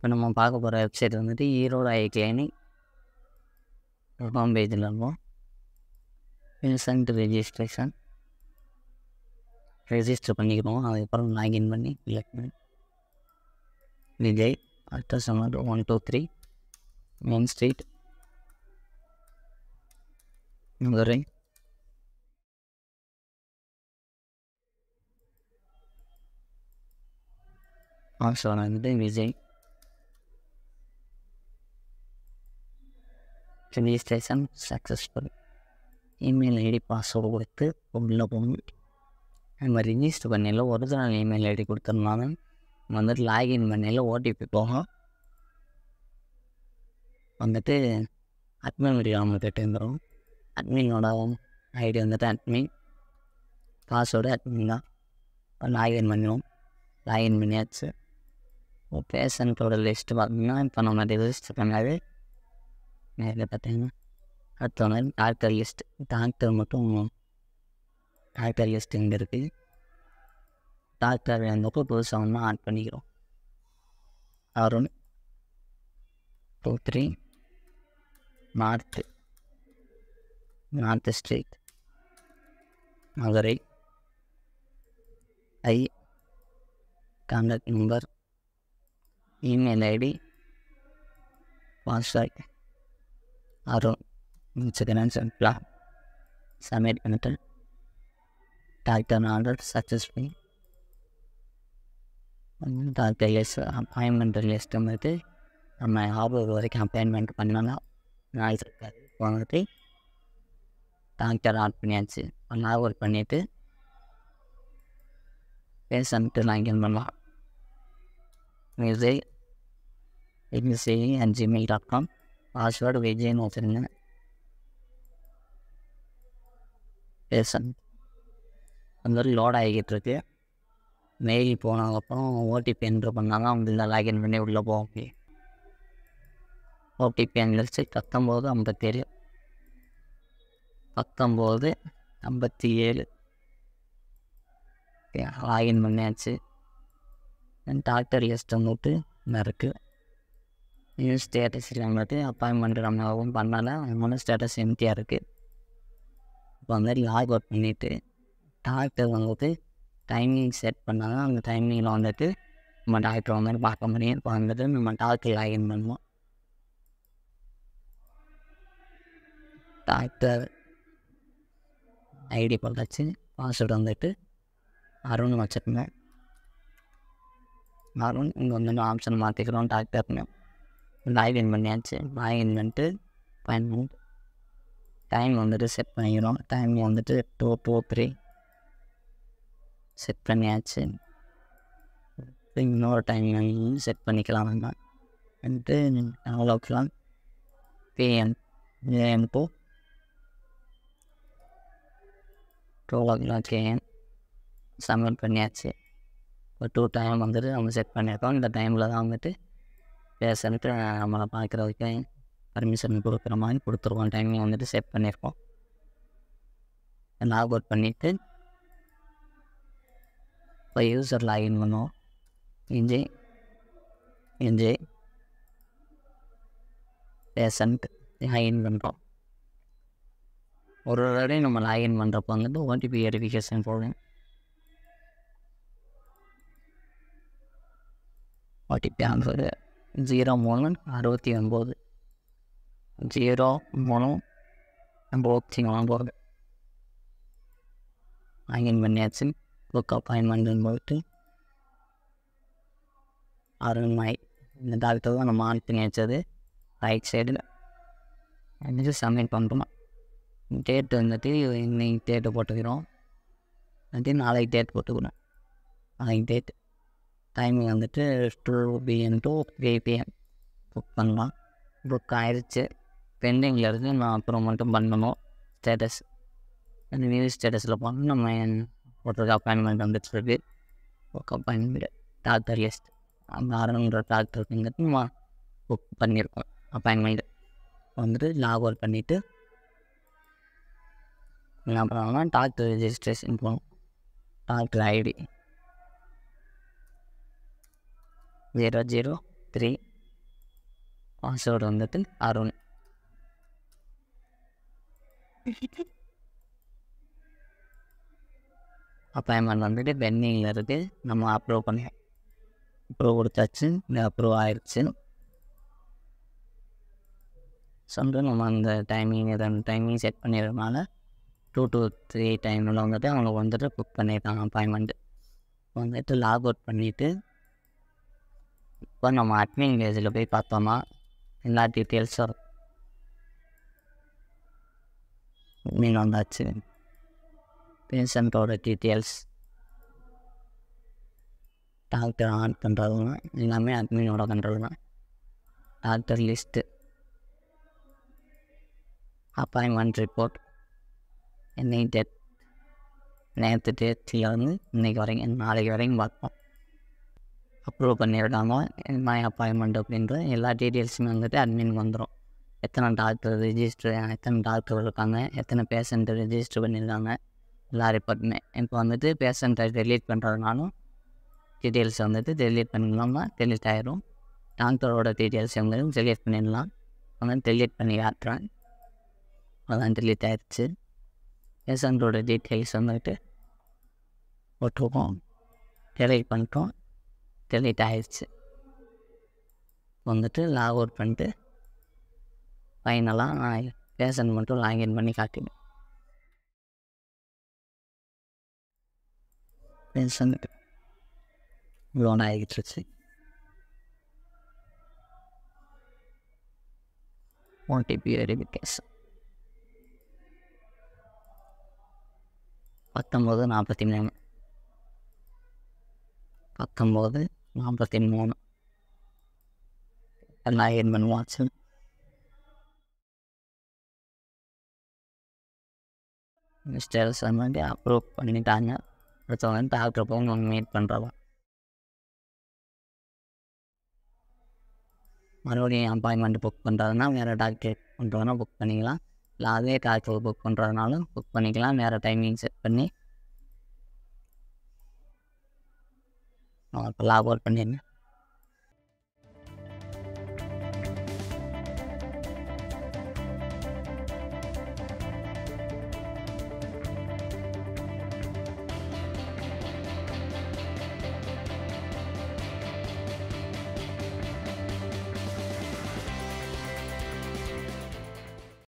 இப்போ நம்ம பார்க்க போகிற வெப்சைட் வந்துட்டு ஈரோடு ஐ கிளினிக் ஹோம் பேஜில் இருக்கும் பேஷண்ட் ரெஜிஸ்ட்ரேஷன் ரெஜிஸ்டர் பண்ணிக்கிறோம் அதுக்கப்புறம் லாகின் பண்ணி கிளிக் பண்ணி Vijay ultrasound one two three main street Madurai Asha வந்துட்டு Vijay registration successful email ID password கொடுத்து உள்ள போகணும் நம்ம ரிஜிஸ்டர் பண்ணையில் ஒரிஜினல் இமெயில் ஐடி கொடுத்துருந்தாங்க வந்துட்டு லாகின் பண்ணியில் ஓடிபி போகும் வந்துட்டு அட்மின் ஐடி நம்மளுக்கு இருந்துடும் அட்மினோட ஐடி வந்துட்டு அட்மின் பாஸ்வேர்டு அட்மின் தான் இப்போ லாகின் பண்ணிடுவோம் லாகின் பண்ணியாச்சு பேஷண்ட்டோட லிஸ்ட்டு பார்த்தீங்கன்னா இப்போ நம்ம ரிஜிஸ்டர் பண்ணாது बताएना అట్లానే ఆర్కర్ లిస్ట్ డాక్టర్ మొత్తం ஆர்டர் லிஸ்ட் இங்கே இருக்குது டாக்டர் இருந்தப்போ புதுசாக ஒன்று ஆட் பண்ணிக்கிறோம் Arun two three north north street Madurai I contact number email ID FASTag Arun insurance plan submit பண்ணிட்டேன் doctor order successful doctor yes appointment list வந்து நம்ம ஆபர் வரைக்கும் அப்பாயின்மெண்ட் பண்ணலாம் நாய்ஸ் போனது டாக்டர் ஆட் பண்ணியாச்சு ஒன் ஹவர் பண்ணிவிட்டு நான் இங்கே பண்ணலாம் music MC and Gmail dot com password விஜய்னு வச்சுருங்க பேசன் அந்த மாதிரி லோட் ஆகிக்கிட்டு இருக்கு மெயில் போனதுக்கப்புறம் ஓடிபி என்ட்ரு பண்ணாங்க அவங்க லாகின் பண்ணி உள்ளே போக முடியும் ஓடிபி என்ட்ரிச்சு பத்தொம்போது ஐம்பத்தேழு பத்தொம்போது ஐம்பத்தி ஏழு லாகின் பண்ணியாச்சு டாக்டர் லிஸ்ட்டை வந்துட்டு இருக்குது நியூ ஸ்டேட்டஸ் நம்மளுக்கு அப்பாயின்மெண்ட் நம்ம ஒன்றும் பண்ணலை அதனால ஸ்டேட்டஸ் எம்டியாக இருக்குது இப்போ அந்த மாதிரி லாக் அவுட் பண்ணிவிட்டு டாக்டர் வந்துட்டு டைமிங் செட் பண்ணால் தான் அந்த டைமிங்கில் வந்துட்டு நம்ம டாக்டர் வந்து பார்க்க முடியும் இப்போ வந்துட்டு நம்ம டாக்டர் லாகின் பண்ணுவோம் டாக்டர் ஐடி போட்டாச்சு பாஸ்வேர்டு வந்துட்டு அருண் வச்சுருந்தேன் அருண் இங்கே வந்து ஆப்ஷன் மாற்றிக்கிறோம் டாக்டர்னு லாகின் பண்ணியாச்சு லாகின் வந்துட்டு பண்ணிட்டு டைம் வந்துட்டு செட் பண்ணிக்கிறோம் டைம் வந்துட்டு டூ டூ த்ரீ செட் பண்ணியாச்சு இன்னொரு டைம் செட் பண்ணிக்கலாம் நம்ம வந்துட்டு அவ்வளோக்கெல்லாம் PM AM two two o'clock AM submit பண்ணியாச்சு ஒரு டூ டைம் வந்துட்டு நம்ம செட் பண்ணியிருக்கோம் இந்த டைமில் தான் வந்துட்டு பேஷண்ட்டு நம்மளை பார்க்குறதுக்கு பர்மிஷன் கொடுக்குற மாதிரி கொடுத்துருவோம் டைமிங் வந்துட்டு செட் பண்ணியிருக்கோம் லாக் அவுட் பண்ணிவிட்டு இப்போ யூசர் லாகின் பண்ணுவோம் இஞ்சி இஞ்சி பேசன்ட் லாகின் பண்ணுறோம் ஒரு ஒரு நம்ம லாகின் பண்ணுறப்போ வந்துட்டு ஓடிபி வெரிஃபிகேஷன் போடுவோம் ஓடிபி ஆன்சரு ஜீரோ மூணு அறுபத்தி ஒம்பது ஜீரோ மூணு ஐம்பத்தி ஒம்பது அயன் பண்ணியாச்சு புக் அப்பாயின்மெண்ட்டுன்னு போயிட்டு அருண்மை இந்த டாக்டர் தான் நம்ம ஆன் பண்ணி வச்சது ரைட் சைடில் வந்துட்டு சப்மிட் பண்ணுறோம் டேட்டு வந்துட்டு இன்னைக்கு டேட்டு போட்டுக்கிறோம் வந்துட்டு நாளைக்கு டேட் போட்டுக்கிறோம் நாளைக்கு டேட் டைம் வந்துட்டு two PM to three PM book பண்ணலாம் புக் ஆயிடுச்சு பெண்டிங்கில் இருந்து நான் அப்புறம் மட்டும் பண்ணணும் ஸ்டேட்டஸ் அந்த நியூ ஸ்டேட்டஸில் போனால் நம்ம என் ஒருத்தருக்கு அப்பாயின்மெண்ட் வந்துட்டுருக்கு ஒர்க் அப்பாயின்மெண்ட் டாக்டர் லிஸ்ட் அந்த டாக்டர் வந்துட்டு நம்ம புக் பண்ணியிருக்கோம் அப்பாயின்மெண்ட் வந்துட்டு லாக் அவுட் பண்ணிவிட்டு என்ன பண்ணோம்னா டாக்டர் ரெஜிஸ்ட்ரேஷன் போகணும் doctor ID zero zero three password வந்துட்டு அருண் அப்பாயின்மெண்ட் வந்துட்டு பெண்டிங்கில் இருக்குது நம்ம அப்ரூவ் பண்ணி அப்ரூவ் கொடுத்தாச்சு இந்த அப்ரூவ் ஆயிடுச்சு சொல்லிட்டு நம்ம அந்த டைமிங் ரெண்டு டைமிங் செட் பண்ணிடுறதுனால டூ டூ த்ரீ டைமில் வந்துட்டு அவங்க வந்துட்டு புக் பண்ணியிருக்காங்க அப்பாயின்மெண்ட்டு வந்துட்டு லாக் அவுட் பண்ணிவிட்டு இப்போ நம்ம அட்மின் பேஜில் போய் பார்த்தோம்னா எல்லா டீட்டெயில்ஸும் மீன் வந்தாச்சு பேஷண்ட்டோட டீட்டெயில்ஸ் டாக்டர் ஆட் பண்ணுறதுனா எல்லாமே அட்மினோட கண்ட்ரோல் தான் டாக்டர் லிஸ்ட்டு அப்பாயின்மெண்ட் ரிப்போர்ட் என்னைக்கு டேட் நேற்று டேட்டில் வந்து இன்றைக்கி வரைக்கும் நாளைக்கு வரைக்கும் பார்ப்போம் அப்ரூவ் பண்ணிவிடாங்க மாதிரி அப்பாயின்மெண்ட் அப்படின்ற எல்லா டீட்டெயில்ஸுமே வந்துட்டு அட்மின் வந்துடும் எத்தனை டாக்டர் ரிஜிஸ்டர் எத்தனை டாக்டர் இருக்காங்க எத்தனை பேஷண்ட்டு ரிஜிஸ்டர் பண்ணியிருக்காங்க எல்லா ரிப்போர்ட்டுமே இப்போ வந்துட்டு பேஷண்ட்டை டெலீட் பண்ணுறதுனாலும் டீட்டெயில்ஸ் வந்துட்டு டெலீட் பண்ணிடலாமா டெலீட் ஆகிரும் டாக்டரோட டீட்டெயில்ஸ் வந்து டெலீட் பண்ணிடலாம் அதான் டெலீட் பண்ணி காட்டுறேன் அதான் டெலீட் ஆகிடுச்சு பேஷண்ட்டோட டீட்டெயில்ஸ் வந்துட்டு ஒட்டுவோம் டெலீட் பண்ணிட்டோம் டெலீட் ஆகிடுச்சு வந்துட்டு லாக் அவுட் பண்ணிட்டு ஃபைனலாக நான் பேஷன் மட்டும் லாக்இன் பண்ணி காட்டினேன் பேஷன் லோன் ஆகிட்டுருச்சு ஓடிபி வெரிஃபிகேஷன் பத்தொம்போது நாற்பத்தி மூணு பத்தொம்போது നാൽപ്പത്തി മൂന്ന് രണ്ടായിരം വാച്ച് மிஸ்டர் சமந்தி அப்ரூவ் பண்ணிட்டாங்க அடுத்தவங்க டாக்டர் போங்க மீட் பண்ணுறவா மறுபடியும் அப்பாயின்மெண்ட் புக் பண்ணுறதுனா வேறு டாக்டர் பண்ணுறதுனா புக் பண்ணிக்கலாம் இல்லை அதே டாக்டர் புக் பண்ணுறதுனாலும் புக் பண்ணிக்கலாம் வேறு டைமிங் செட் பண்ணி นอนปลาบอดปันเห็น